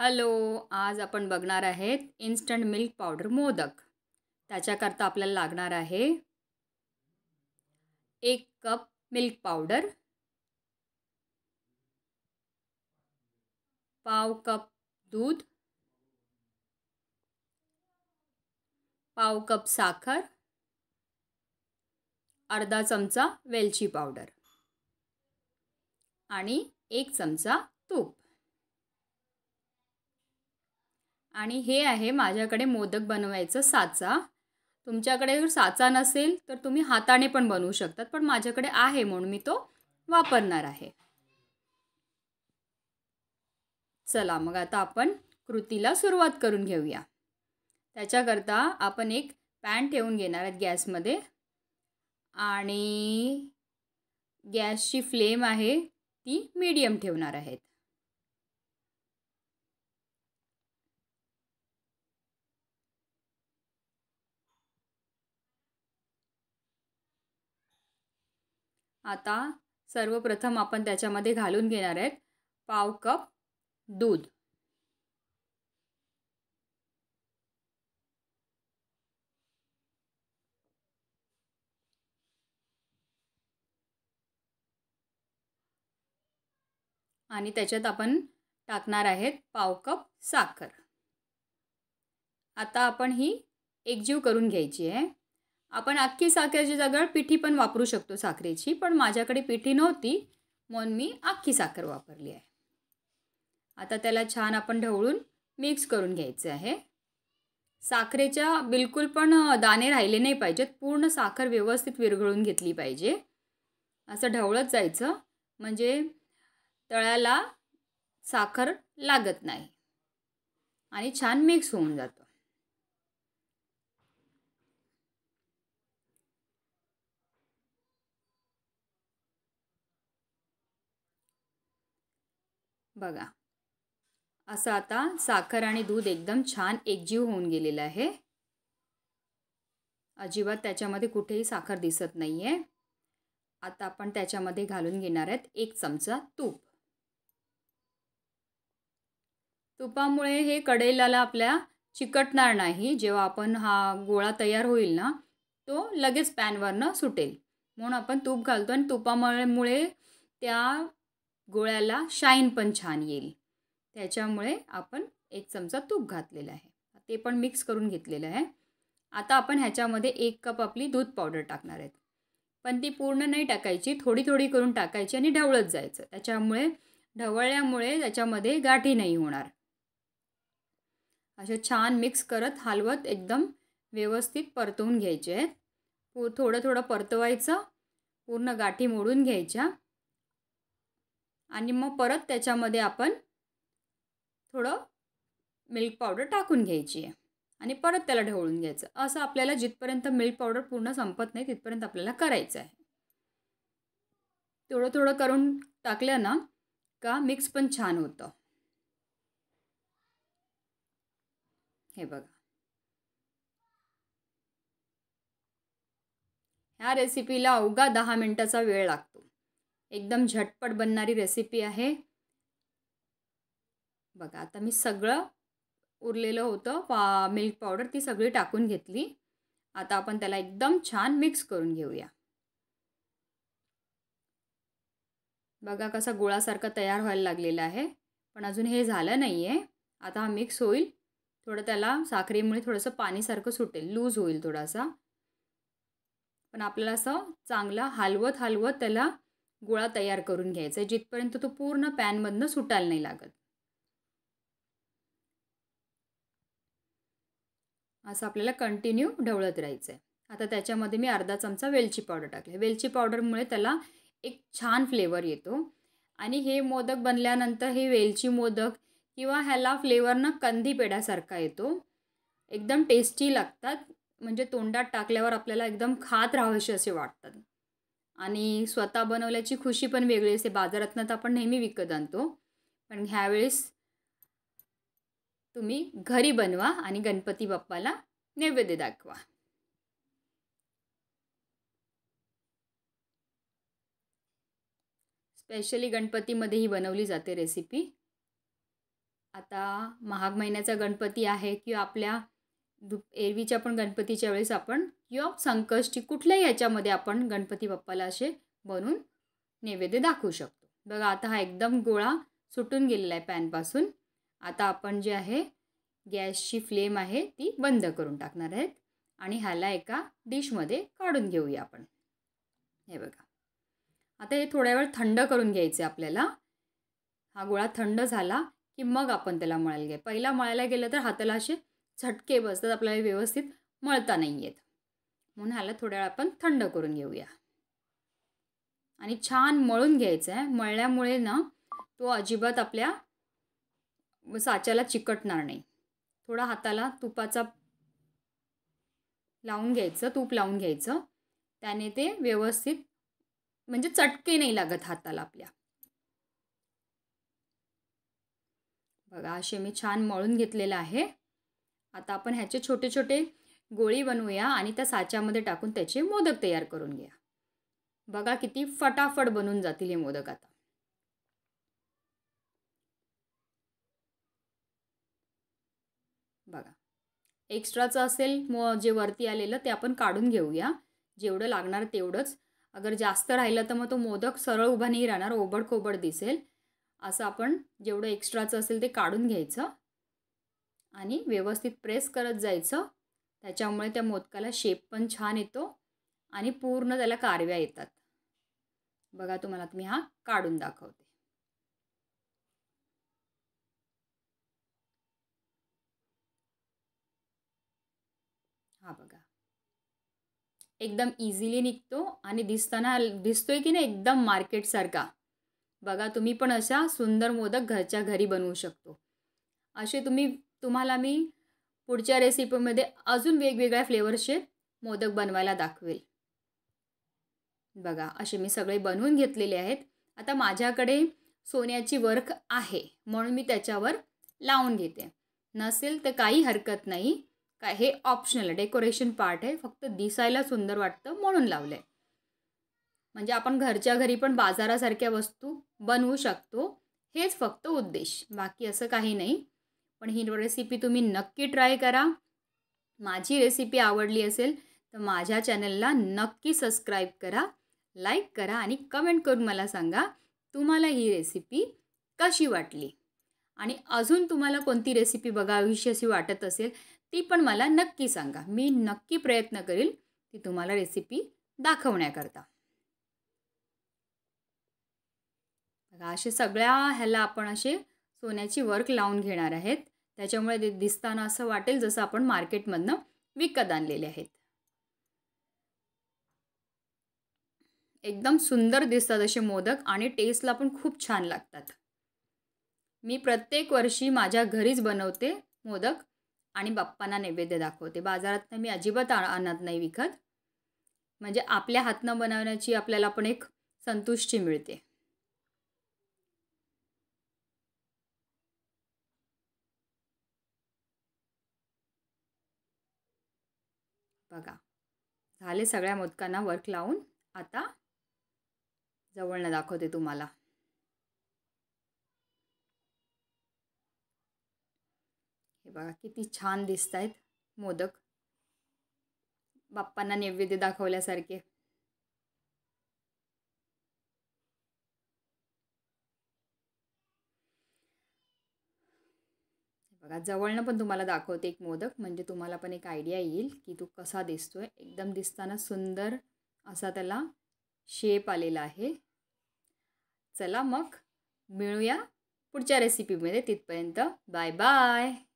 hello आज आपण बघणार आहेत इन्स्टंट मिल्क पावडर मोदक त्याच्याकरता आपल्याला लागणार आहे एक कप मिल्क पावडर पाव कप दूध पाव कप साखर अर्धा चमचा वेलची पावडर आणि एक चमचा तूप आणि हे आहे माझ्याकडे मोदक बनवायचं साचा तुमच्याकडे जर साचा नसेल तर तुम्ही हाताने पण बनवू शकतात पण माझ्याकडे आहे म्हणून मी तो वापरणार आहे चला मग आता आपण कृतीला सुरुवात करून घेऊया त्याच्याकरता आपण एक पॅन ठेवून घेणार आहेत गॅसमध्ये आणि गॅसची फ्लेम आहे ती मीडियम ठेवणार आहेत आता सर्वप्रथम आपण त्याच्यामध्ये घालून घेणार आहेत पाव कप दूध आणि त्याच्यात आपण टाकणार आहेत पाव कप साखर आता आपण ही एकजीव करून घ्यायची आहे आपण अख्खी साखरेची जागा पिठी पण वापरू शकतो साखरेची पण माझ्याकडे पिठी नव्हती म्हणून मी अख्खी साखर वापरली आहे आता त्याला छान आपण ढवळून मिक्स करून घ्यायचं आहे साखरेच्या बिलकुल पण दाणे राहिले नाही पाहिजेत पूर्ण साखर व्यवस्थित विरघळून घेतली पाहिजे असं ढवळत जायचं म्हणजे तळ्याला साखर लागत नाही आणि छान मिक्स होऊन जातं बघा असं आता साखर आणि दूध एकदम छान एकजीव होऊन गेलेलं आहे अजिबात त्याच्यामध्ये कुठेही साखर दिसत नाही आहे आता आपण त्याच्यामध्ये घालून घेणार आहेत एक चमचा तूप तुपामुळे हे कडेलाला आपल्या चिकटणार नाही जेव्हा आपण हा गोळा तयार होईल ना तो लगेच पॅनवरनं सुटेल म्हणून आपण तूप घालतो आणि तुपामुळे त्या गोळ्याला शाईन पण छान येईल त्याच्यामुळे आपण एक चमचा तूप घातलेला आहे ते पण मिक्स करून घेतलेलं आहे आता आपण ह्याच्यामध्ये एक कप आपली दूध पावडर टाकणार आहेत पण ती पूर्ण नाही टाकायची थोडी थोडी करून टाकायची आणि ढवळत जायचं त्याच्यामुळे ढवळल्यामुळे त्याच्यामध्ये गाठी नाही होणार असे छान मिक्स करत हलवत एकदम व्यवस्थित परतवून घ्यायचे आहेत थोडं थोडं परतवायचं पूर्ण गाठी मोडून घ्यायच्या आणि मग परत त्याच्यामध्ये आपण थोडं मिल्क पावडर टाकून घ्यायची आहे आणि परत त्याला ढवळून घ्यायचं असं आपल्याला जिथपर्यंत मिल्क पावडर पूर्ण संपत नाही तिथपर्यंत आपल्याला करायचं आहे थोडं थोडं करून टाकलं ना का मिक्स पण छान होतं हे बघा ह्या रेसिपीला अवघा दहा मिनटाचा वेळ लागतो एकदम झटपट बनणारी रेसिपी आहे बघा आता मी सगळं उरलेलं होतं पा मिल्क पावडर ती सगळी टाकून घेतली आता आपण त्याला एकदम छान मिक्स करून घेऊया बघा कसा गोळासारखा तयार व्हायला लागलेला आहे पण अजून हे झालं नाही आहे आता हा मिक्स होईल थोडं त्याला साखरेमुळे थोडंसं पाणीसारखं सुटेल लूज होईल थोडासा पण आपल्याला असं चांगला हलवत हलवत त्याला गोळा तयार करून घ्यायचा आहे जिथपर्यंत तो पूर्ण पॅनमधनं सुटायला नाही लागत असं आपल्याला कंटिन्यू ढवळत राहायचं आहे आता त्याच्यामध्ये मी अर्धा चमचा वेलची पावडर टाकले वेलची पावडरमुळे त्याला एक छान फ्लेवर येतो आणि हे मोदक बनल्यानंतर हे वेलची मोदक किंवा ह्याला फ्लेवरनं कंदी पेढ्यासारखा येतो एकदम टेस्टी लागतात म्हणजे तोंडात टाकल्यावर आपल्याला एकदम खात राहावेसे असे वाटतात आणि स्वतः बनवल्याची खुशी पण वेगळी असते बाजारातनं तर आपण नेहमी विकत आणतो पण ह्यावेळेस तुम्ही घरी बनवा आणि गणपती बाप्पाला नैवेद्य दाखवा स्पेशली गणपतीमध्ये ही बनवली जाते रेसिपी आता महाग महिन्याचा गणपती आहे किंवा आपल्या दु एरवीच्या पण गणपतीच्या वेळेस आपण योग संकष्टी कुठल्याही याच्यामध्ये आपण गणपती बाप्पाला असे बनून नैवेद्य दाखवू शकतो बघा आता हा एकदम गोळा सुटून गेलेला आहे पॅनपासून आता आपण जे आहे गॅसची फ्लेम आहे ती बंद करून टाकणार आहेत आणि ह्याला एका डिशमध्ये काढून घेऊया आपण हे बघा आता हे थोड्या वेळ थंड करून आहे आपल्याला हा गोळा थंड झाला की मग आपण त्याला मळायला घ्या पहिला मळायला गेलं तर हाताला असे झटके बसतात आपल्याला व्यवस्थित मळता नाही आहेत म्हणून ह्याला थोड्या वेळ आपण थंड करून घेऊया आणि छान मळून घ्यायचं आहे मळल्यामुळे ना तो अजिबात आपल्या साच्याला चिकटणार नाही थोडा हाताला तुपाचा लावून घ्यायचं तूप लावून घ्यायचं त्याने ते व्यवस्थित म्हणजे चटके नाही लागत हाताला आपल्या बघा असे मी छान मळून घेतलेलं आहे आता आपण ह्याचे छोटे छोटे गोळी बनवूया आणि त्या साच्यामध्ये टाकून त्याचे मोदक तयार करून घ्या बघा किती फटाफट बनून जातील हे मोदक आता बघा एक्स्ट्राचं असेल मो जे वरती आलेलं ते आपण काढून घेऊया जेवढं लागणार तेवढंच अगर जास्त राहिलं तर मग तो मोदक सरळ उभा नाही राहणार ओबडखोबड दिसेल असं आपण जेवढं एक्स्ट्राचं असेल ते काढून घ्यायचं आणि व्यवस्थित प्रेस करत जायचं त्याच्यामुळे त्या मोदकाला शेप पण छान येतो आणि पूर्ण त्याला कारव्या येतात बघा तुम्हाला मी हा काढून दाखवते हा बघा एकदम इझिली निघतो आणि दिसताना दिसतोय की नाही एकदम मार्केटसारखा बघा तुम्ही पण अशा सुंदर मोदक घरच्या घरी बनवू शकतो असे तुम्ही तुम्हाला मी पुढच्या रेसिपीमध्ये अजून वेगवेगळ्या फ्लेवर्सचे मोदक बनवायला दाखवेल बघा असे मी सगळे बनवून घेतलेले आहेत आता माझ्याकडे सोन्याची वर्क आहे म्हणून मी त्याच्यावर लावून घेते नसेल तर काही हरकत नाही का हे ऑप्शनल आहे डेकोरेशन पार्ट आहे फक्त दिसायला सुंदर वाटतं म्हणून लावलं आहे म्हणजे आपण घरच्या घरी पण बाजारासारख्या वस्तू बनवू शकतो हेच फक्त उद्देश बाकी असं काही नाही पण ही रेसिपी तुम्ही नक्की ट्राय करा माझी रेसिपी आवडली असेल तर माझ्या चॅनलला नक्की सबस्क्राईब करा लाईक करा आणि कमेंट करून मला सांगा तुम्हाला ही रेसिपी कशी वाटली आणि अजून तुम्हाला कोणती रेसिपी बघावीशी अशी वाटत असेल ती पण मला नक्की सांगा मी नक्की प्रयत्न करेल ती तुम्हाला रेसिपी दाखवण्याकरता बघा असे सगळ्या ह्याला आपण असे सोन्याची वर्क लावून घेणार आहेत त्याच्यामुळे दिसताना असं वाटेल जसं आपण मार्केटमधनं विकत आणलेले आहेत एकदम सुंदर दिसतात असे मोदक आणि टेस्टला पण खूप छान लागतात मी प्रत्येक वर्षी माझ्या घरीच बनवते मोदक आणि बाप्पांना नैवेद्य दाखवते बाजारात मी अजिबात आणत नाही विकत म्हणजे आपल्या हातनं बनवण्याची आपल्याला पण एक संतुष्टी मिळते बघा झाले सगळ्या मोदकांना वर्क लावून आता जवळनं दाखवते तुम्हाला हे बघा किती छान दिसत आहेत मोदक बाप्पांना नैवेद्य दाखवल्यासारखे बघा जवळनं पण तुम्हाला दाखवते एक मोदक म्हणजे तुम्हाला पण एक आयडिया येईल की तो कसा दिसतो आहे एकदम दिसताना सुंदर असा त्याला शेप आलेला आहे चला मग मिळूया पुढच्या रेसिपीमध्ये तिथपर्यंत बाय बाय